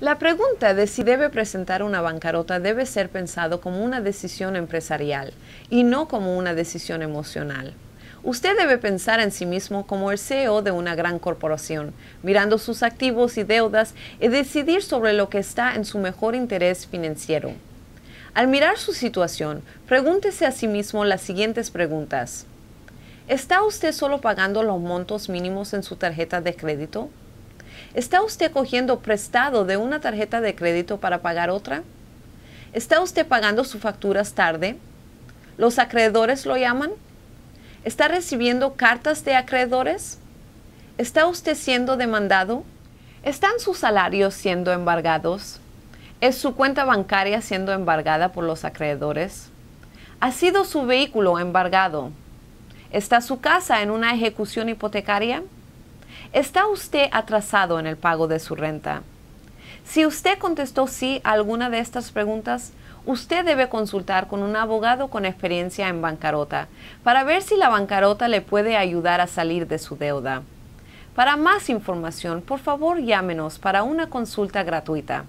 La pregunta de si debe presentar una bancarrota debe ser pensado como una decisión empresarial y no como una decisión emocional. Usted debe pensar en sí mismo como el CEO de una gran corporación, mirando sus activos y deudas y decidir sobre lo que está en su mejor interés financiero. Al mirar su situación, pregúntese a sí mismo las siguientes preguntas. ¿Está usted solo pagando los montos mínimos en su tarjeta de crédito? ¿Está usted cogiendo prestado de una tarjeta de crédito para pagar otra? ¿Está usted pagando sus facturas tarde? ¿Los acreedores lo llaman? ¿Está recibiendo cartas de acreedores? ¿Está usted siendo demandado? ¿Están sus salarios siendo embargados? ¿Es su cuenta bancaria siendo embargada por los acreedores? ¿Ha sido su vehículo embargado? ¿Está su casa en una ejecución hipotecaria? ¿Está usted atrasado en el pago de su renta? Si usted contestó sí a alguna de estas preguntas, usted debe consultar con un abogado con experiencia en bancarrota para ver si la bancarrota le puede ayudar a salir de su deuda. Para más información, por favor llámenos para una consulta gratuita.